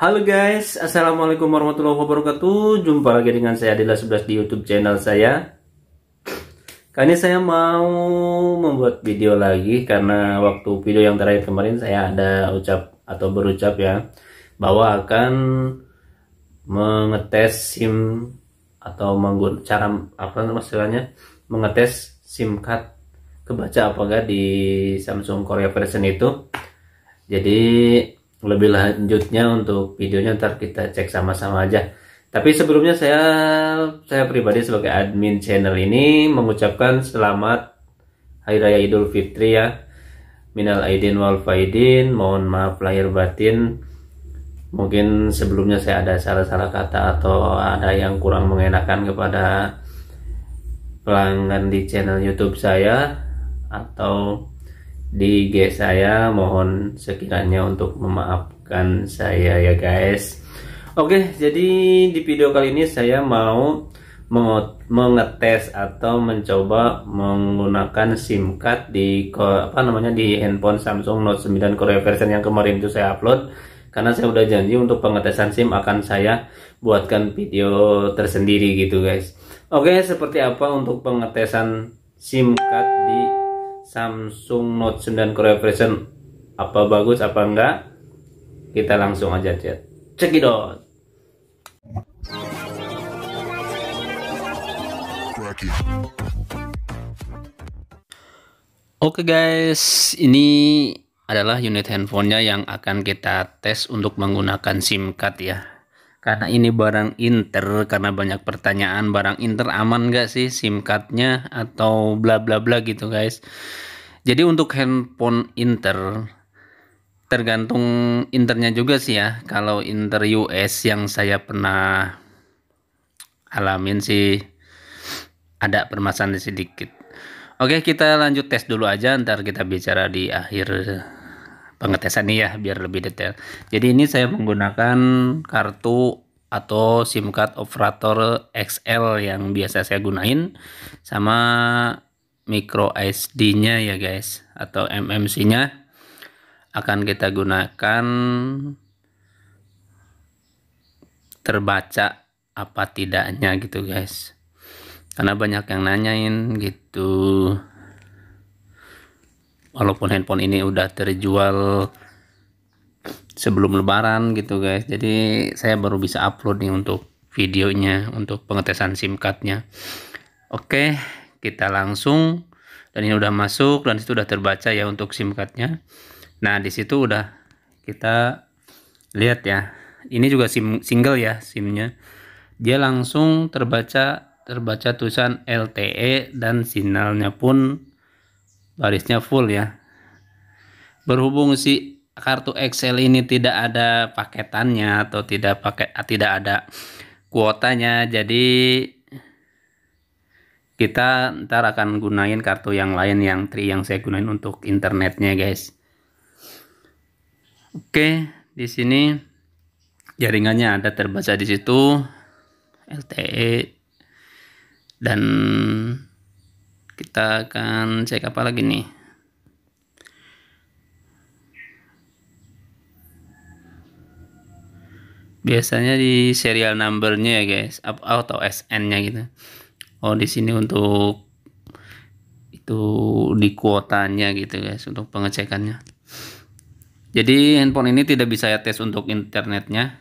Halo guys, Assalamualaikum warahmatullahi wabarakatuh Jumpa lagi dengan saya Adila 11 di Youtube channel saya Kali ini saya mau membuat video lagi Karena waktu video yang terakhir kemarin saya ada ucap atau berucap ya Bahwa akan mengetes SIM Atau cara apa namanya Mengetes SIM card kebaca apakah di Samsung Korea version itu jadi lebih lanjutnya untuk videonya ntar kita cek sama-sama aja tapi sebelumnya saya saya pribadi sebagai admin channel ini mengucapkan selamat Hari Raya Idul Fitri ya Minal Aidin wal Faidin mohon maaf lahir batin mungkin sebelumnya saya ada salah-salah kata atau ada yang kurang mengenakan kepada pelanggan di channel YouTube saya atau di IG saya mohon sekiranya untuk memaafkan saya ya guys Oke jadi di video kali ini saya mau mengetes atau mencoba menggunakan SIM card di apa namanya di handphone Samsung Note 9 Korea version yang kemarin itu saya upload karena saya udah janji untuk pengetesan SIM akan saya buatkan video tersendiri gitu guys Oke seperti apa untuk pengetesan SIM card di Samsung Note 9 Version apa bagus apa enggak kita langsung aja chat cekidot Oke okay guys, ini adalah unit handphonenya yang akan kita tes untuk menggunakan SIM card ya karena ini barang inter karena banyak pertanyaan barang inter aman gak sih SIM cardnya atau bla bla bla gitu guys jadi untuk handphone inter tergantung internya juga sih ya kalau inter US yang saya pernah alamin sih ada permasalahan sedikit oke kita lanjut tes dulu aja ntar kita bicara di akhir pengetesan nih ya biar lebih detail. Jadi ini saya menggunakan kartu atau SIM card operator XL yang biasa saya gunain sama micro SD-nya ya guys atau MMC-nya akan kita gunakan terbaca apa tidaknya gitu guys karena banyak yang nanyain gitu walaupun handphone ini udah terjual sebelum lebaran gitu guys jadi saya baru bisa upload nih untuk videonya untuk pengetesan SIM cardnya oke kita langsung dan ini udah masuk dan itu udah terbaca ya untuk SIM cardnya nah disitu udah kita lihat ya ini juga SIM single ya SIMnya dia langsung terbaca terbaca tulisan LTE dan sinyalnya pun barisnya full ya berhubung si kartu Excel ini tidak ada paketannya atau tidak pakai tidak ada kuotanya jadi kita ntar akan gunain kartu yang lain yang tri yang saya gunain untuk internetnya guys oke di sini jaringannya ada terbaca di situ LTE dan kita akan cek apa lagi nih biasanya di serial numbernya ya guys oh, atau SN nya gitu oh di sini untuk itu di kuotanya gitu guys untuk pengecekannya jadi handphone ini tidak bisa ya tes untuk internetnya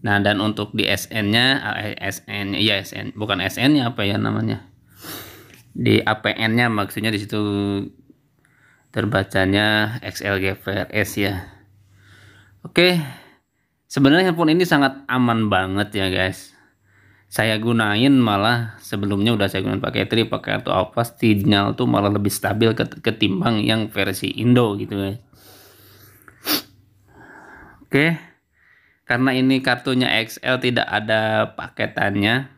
nah dan untuk di SN nya SN ya SN bukan SN nya apa ya namanya di APN-nya maksudnya di situ terbacanya XLGPRS ya. Oke. Sebenarnya handphone ini sangat aman banget ya, guys. Saya gunain malah sebelumnya udah saya gunain pakai Tri, pakai atau apa, sinyal tuh malah lebih stabil ketimbang yang versi Indo gitu, guys. Oke. Karena ini kartunya XL tidak ada paketannya,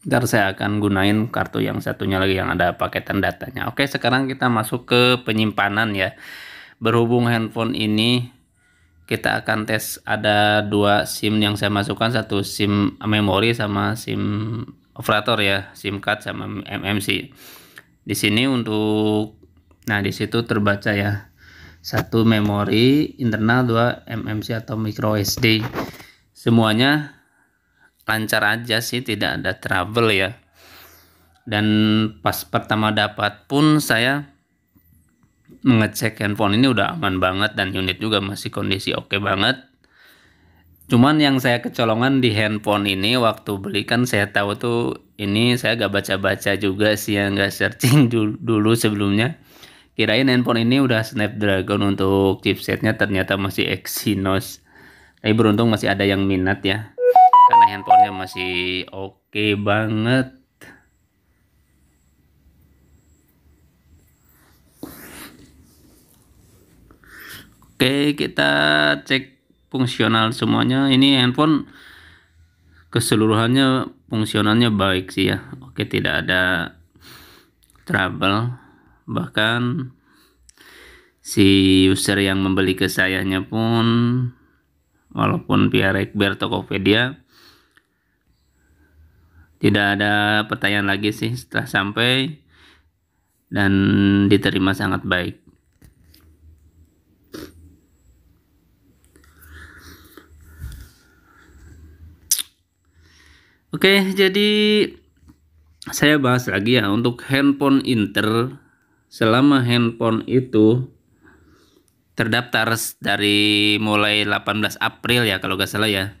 Ntar saya akan gunain kartu yang satunya lagi yang ada paketan datanya. Oke, sekarang kita masuk ke penyimpanan ya. Berhubung handphone ini kita akan tes ada dua SIM yang saya masukkan, satu SIM memori sama SIM operator ya, SIM card sama MMC. Di sini untuk nah di situ terbaca ya. Satu memori internal, dua MMC atau micro SD. Semuanya lancar aja sih tidak ada trouble ya dan pas pertama dapat pun saya mengecek handphone ini udah aman banget dan unit juga masih kondisi oke okay banget cuman yang saya kecolongan di handphone ini waktu beli kan saya tahu tuh ini saya gak baca-baca juga sih yang gak searching dulu, dulu sebelumnya kirain handphone ini udah Snapdragon untuk chipsetnya ternyata masih Exynos tapi beruntung masih ada yang minat ya handphonenya masih oke okay banget oke okay, kita cek fungsional semuanya ini handphone keseluruhannya fungsionalnya baik sih ya oke okay, tidak ada trouble bahkan si user yang membeli ke sayanya pun walaupun via Rekber Tokopedia tidak ada pertanyaan lagi sih setelah sampai dan diterima sangat baik. Oke, jadi saya bahas lagi ya untuk handphone inter selama handphone itu terdaftar dari mulai 18 April ya kalau nggak salah ya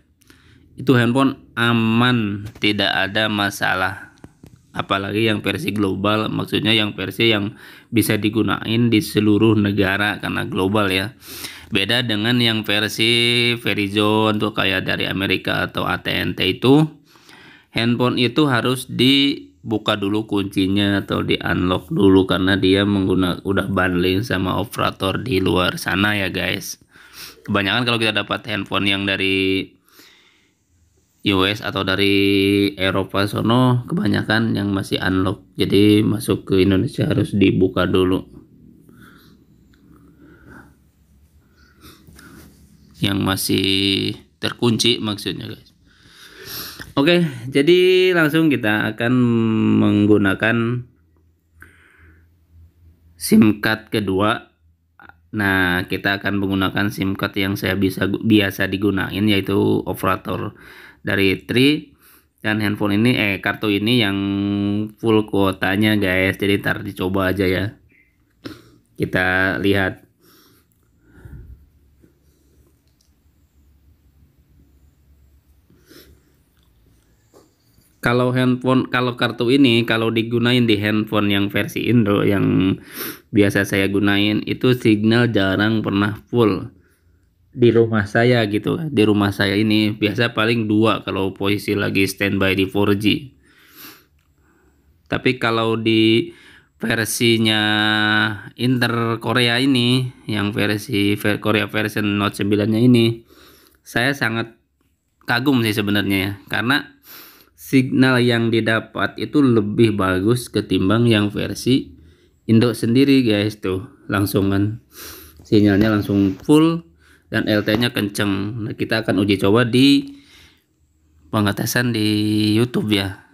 itu handphone aman tidak ada masalah apalagi yang versi global maksudnya yang versi yang bisa digunain di seluruh negara karena global ya beda dengan yang versi Verizon tuh kayak dari Amerika atau AT&T itu handphone itu harus dibuka dulu kuncinya atau di unlock dulu karena dia menggunakan udah bundling sama operator di luar sana ya guys kebanyakan kalau kita dapat handphone yang dari US atau dari Eropa sono kebanyakan yang masih unlock jadi masuk ke Indonesia harus dibuka dulu yang masih terkunci maksudnya guys Oke jadi langsung kita akan menggunakan SIM card kedua Nah, kita akan menggunakan SIM card yang saya bisa biasa digunakan yaitu operator dari Tri dan handphone ini eh kartu ini yang full kuotanya guys. Jadi ntar dicoba aja ya. Kita lihat kalau handphone kalau kartu ini kalau digunain di handphone yang versi Indo yang biasa saya gunain itu signal jarang pernah full di rumah saya gitu di rumah saya ini biasa paling dua kalau posisi lagi standby di 4G tapi kalau di versinya Inter Korea ini yang versi Korea version Note 9 nya ini saya sangat kagum sih sebenarnya ya karena signal yang didapat itu lebih bagus ketimbang yang versi Indo sendiri guys tuh langsungan sinyalnya langsung full dan LT nya kenceng nah kita akan uji coba di pengetesan di YouTube ya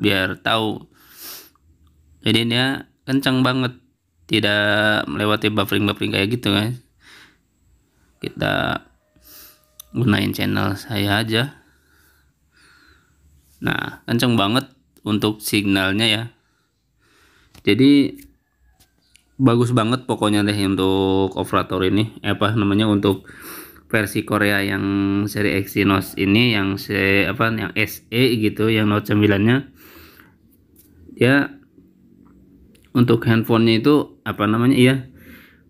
biar tahu jadi ini ya kenceng banget tidak melewati buffering-buffering kayak gitu guys kita gunain channel saya aja Nah, kenceng banget untuk signalnya ya. Jadi bagus banget pokoknya deh untuk operator ini eh, apa namanya untuk versi Korea yang seri Exynos ini yang se apa yang SE gitu yang Note 9-nya ya untuk handphonenya itu apa namanya iya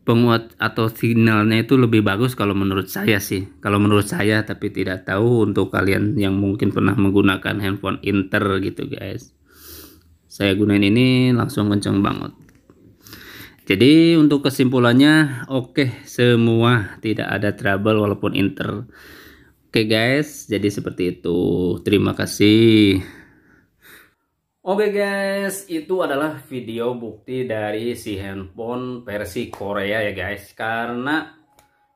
penguat atau signalnya itu lebih bagus kalau menurut saya sih. Kalau menurut saya tapi tidak tahu untuk kalian yang mungkin pernah menggunakan handphone inter gitu guys. Saya gunain ini langsung kenceng banget. Jadi untuk kesimpulannya oke okay, semua tidak ada trouble walaupun inter. Oke okay, guys, jadi seperti itu. Terima kasih. Oke okay guys, itu adalah video bukti dari si handphone versi Korea ya guys. Karena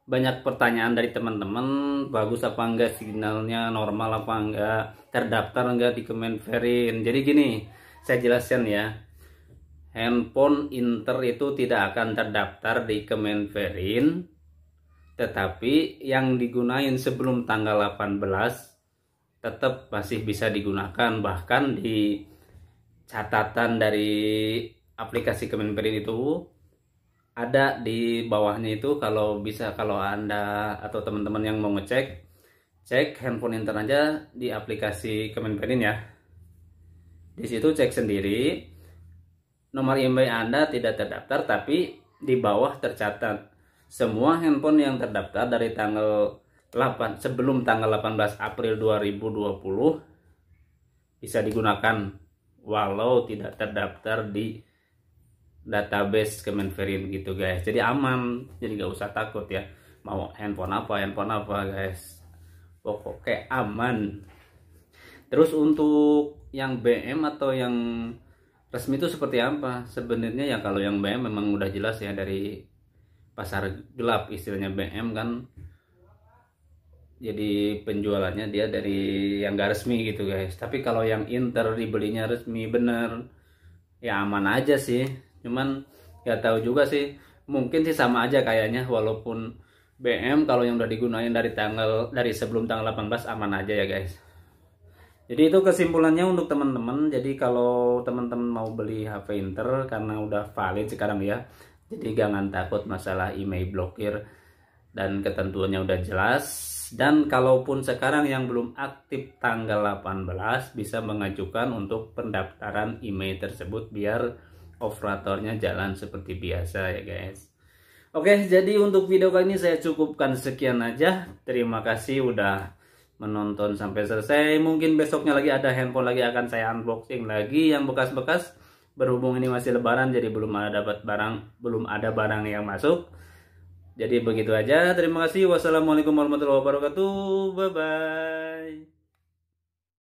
banyak pertanyaan dari teman-teman, bagus apa enggak sinyalnya normal apa enggak, terdaftar enggak di Kemenperin. Jadi gini, saya jelaskan ya. Handphone Inter itu tidak akan terdaftar di Kemenperin, tetapi yang digunain sebelum tanggal 18 tetap masih bisa digunakan bahkan di catatan dari aplikasi Kemenperin itu ada di bawahnya itu kalau bisa kalau anda atau teman-teman yang mau ngecek cek handphone intern aja di aplikasi Kemenperin ya di situ cek sendiri nomor email anda tidak terdaftar tapi di bawah tercatat semua handphone yang terdaftar dari tanggal 8 sebelum tanggal 18 April 2020 bisa digunakan walau tidak terdaftar di database Kemenferin gitu guys jadi aman jadi nggak usah takut ya mau handphone apa handphone apa guys pokoknya aman terus untuk yang BM atau yang resmi itu seperti apa sebenarnya ya kalau yang BM memang udah jelas ya dari pasar gelap istilahnya BM kan jadi penjualannya dia dari yang gak resmi gitu guys tapi kalau yang inter dibelinya resmi bener ya aman aja sih cuman ya tahu juga sih mungkin sih sama aja kayaknya walaupun BM kalau yang udah digunain dari tanggal dari sebelum tanggal 18 aman aja ya guys jadi itu kesimpulannya untuk teman-teman jadi kalau teman-teman mau beli HP Inter karena udah valid sekarang ya jadi jangan takut masalah email blokir dan ketentuannya udah jelas Iya. Dan kalaupun sekarang yang belum aktif tanggal 18 bisa mengajukan untuk pendaftaran email tersebut biar operatornya jalan seperti biasa ya guys. Oke, jadi untuk video kali ini saya cukupkan sekian aja. Terima kasih udah menonton sampai selesai. Mungkin besoknya lagi ada handphone lagi akan saya unboxing lagi yang bekas-bekas. Berhubung ini masih lebaran jadi belum ada dapat barang, belum ada barang yang masuk. Jadi begitu aja. Terima kasih. Wassalamualaikum warahmatullahi wabarakatuh. Bye bye.